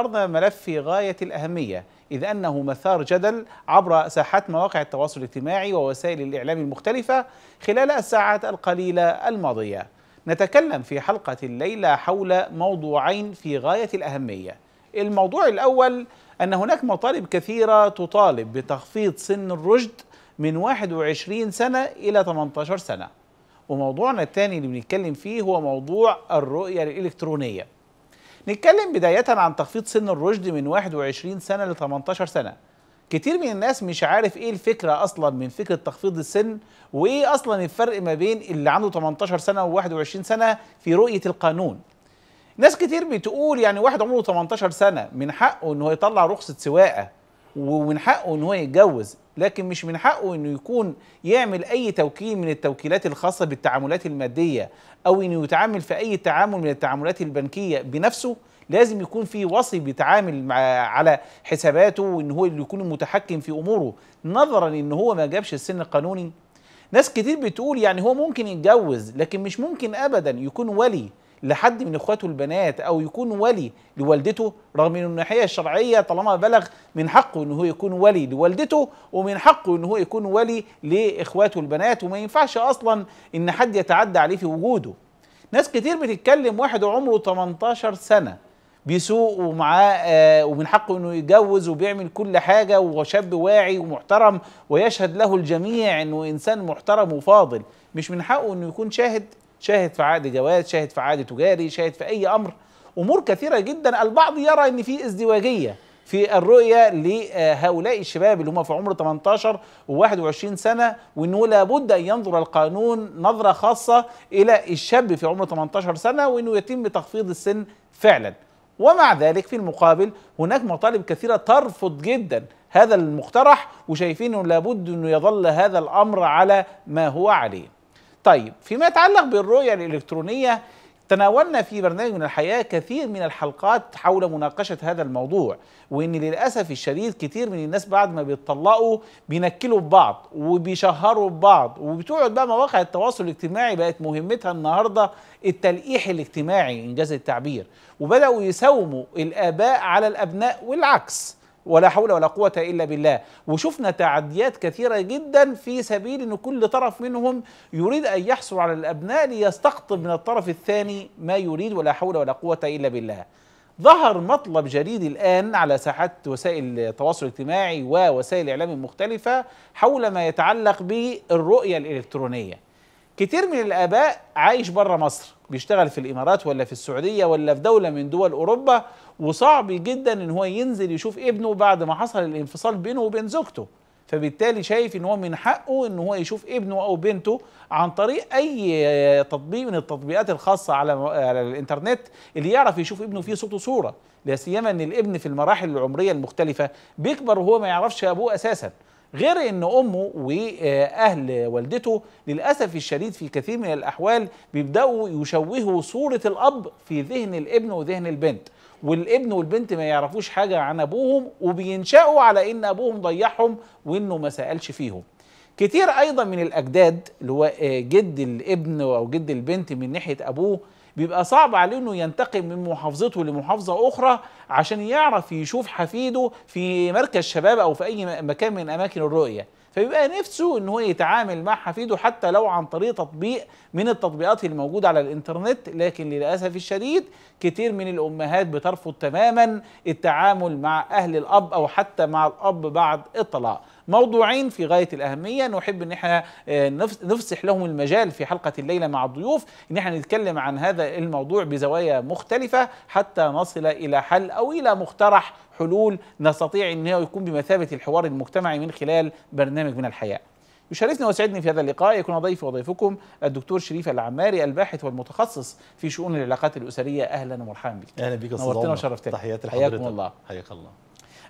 اخترنا ملف في غاية الأهمية إذ أنه مثار جدل عبر ساحات مواقع التواصل الاجتماعي ووسائل الإعلام المختلفة خلال الساعات القليلة الماضية نتكلم في حلقة الليلة حول موضوعين في غاية الأهمية الموضوع الأول أن هناك مطالب كثيرة تطالب بتخفيض سن الرشد من 21 سنة إلى 18 سنة وموضوعنا الثاني اللي بنتكلم فيه هو موضوع الرؤية الإلكترونية نتكلم بداية عن تخفيض سن الرشد من 21 سنة ل 18 سنة كتير من الناس مش عارف ايه الفكرة اصلا من فكرة تخفيض السن وايه اصلا الفرق ما بين اللي عنده 18 سنة و 21 سنة في رؤية القانون ناس كتير بتقول يعني واحد عمره 18 سنة من حقه ان هو يطلع رخصة سواقة ومن حقه ان هو يتجوز لكن مش من حقه انه يكون يعمل اي توكيل من التوكيلات الخاصه بالتعاملات الماديه او انه يتعامل في اي تعامل من التعاملات البنكيه بنفسه لازم يكون في وصي بيتعامل مع على حساباته وان هو اللي يكون متحكم في اموره نظرا ان هو ما جابش السن القانوني ناس كتير بتقول يعني هو ممكن يتجوز لكن مش ممكن ابدا يكون ولي لحد من اخواته البنات او يكون ولي لوالدته رغم ان الناحيه الشرعيه طالما بلغ من حقه ان هو يكون ولي لوالدته ومن حقه ان هو يكون ولي لاخواته البنات وما ينفعش اصلا ان حد يتعدى عليه في وجوده ناس كتير بتتكلم واحد عمره 18 سنه بيسوق ومعاه آه، ومن حقه انه يتجوز وبيعمل كل حاجه وشاب واعي ومحترم ويشهد له الجميع انه انسان محترم وفاضل مش من حقه انه يكون شاهد شاهد في عقد جواز شاهد في عقد تجاري شاهد في أي أمر أمور كثيرة جدا البعض يرى أن في ازدواجية في الرؤية لهؤلاء الشباب اللي هم في عمر 18 و21 سنة وأنه لابد أن ينظر القانون نظرة خاصة إلى الشاب في عمر 18 سنة وأنه يتم تخفيض السن فعلا ومع ذلك في المقابل هناك مطالب كثيرة ترفض جدا هذا المقترح وشايفين أنه لابد أنه يظل هذا الأمر على ما هو عليه طيب فيما يتعلق بالرؤية الإلكترونية تناولنا في برنامج من الحياة كثير من الحلقات حول مناقشة هذا الموضوع وإن للأسف الشديد كثير من الناس بعد ما بيتطلقوا بينكلوا ببعض وبيشهروا ببعض وبتقعد بقى مواقع التواصل الاجتماعي بقت مهمتها النهاردة التلقيح الاجتماعي إنجاز التعبير وبدأوا يساوموا الآباء على الأبناء والعكس ولا حول ولا قوة إلا بالله وشفنا تعديات كثيرة جدا في سبيل أن كل طرف منهم يريد أن يحصل على الأبناء ليستقطب من الطرف الثاني ما يريد ولا حول ولا قوة إلا بالله ظهر مطلب جديد الآن على ساحات وسائل التواصل الاجتماعي ووسائل الإعلام المختلفة حول ما يتعلق بالرؤية الإلكترونية كتير من الآباء عايش بره مصر بيشتغل في الإمارات ولا في السعودية ولا في دولة من دول أوروبا وصعب جدا إن هو ينزل يشوف ابنه بعد ما حصل الانفصال بينه وبين زوجته فبالتالي شايف ان هو من حقه ان هو يشوف ابنه او بنته عن طريق اي تطبيق من التطبيقات الخاصه على على الانترنت اللي يعرف يشوف ابنه فيه صوت وصوره لا سيما ان الابن في المراحل العمريه المختلفه بيكبر وهو ما يعرفش ابوه اساسا غير ان امه واهل والدته للاسف الشديد في كثير من الاحوال بيبداوا يشوهوا صوره الاب في ذهن الابن وذهن البنت والابن والبنت ما يعرفوش حاجه عن ابوهم وبينشأوا على ان ابوهم ضيعهم وانه ما سالش فيهم كتير ايضا من الاجداد اللي هو آه، جد الابن او جد البنت من ناحيه ابوه بيبقى صعب عليه انه ينتقل من محافظته لمحافظه اخرى عشان يعرف يشوف حفيده في مركز شباب او في اي مكان من اماكن الرؤيه فبيبقى نفسه ان هو يتعامل مع حفيده حتى لو عن طريق تطبيق من التطبيقات الموجوده على الانترنت لكن للاسف الشديد كتير من الامهات بترفض تماما التعامل مع اهل الاب او حتى مع الاب بعد الطلاق موضوعين في غايه الاهميه نحب ان احنا آه، نفسح لهم المجال في حلقه الليله مع الضيوف ان احنا نتكلم عن هذا الموضوع بزوايا مختلفه حتى نصل الى حل او الى مقترح حلول نستطيع ان يكون بمثابه الحوار المجتمعي من خلال برنامج من الحياه يشرفني ويسعدني في هذا اللقاء يكون ضيفي وضيفكم الدكتور شريف العماري الباحث والمتخصص في شؤون العلاقات الاسريه اهلا ومرحبا بك اهلا بك استاذ نورتنا وشرفتنا تحياتي لحضرتك حياكم الله حياك الله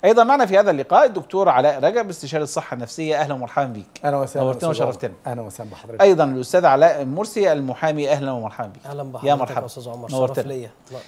ايضا معنا في هذا اللقاء الدكتور علاء رجب استشاري الصحه النفسيه اهلا ومرحبا بك اهلا وسهلا نورتنا وشرفتنا اهلا وسهلا بحضرتك ايضا الاستاذ علاء مرسي المحامي اهلا ومرحبا بك اهلا بحضرتك يا مرحبا استاذ عمر نورتنا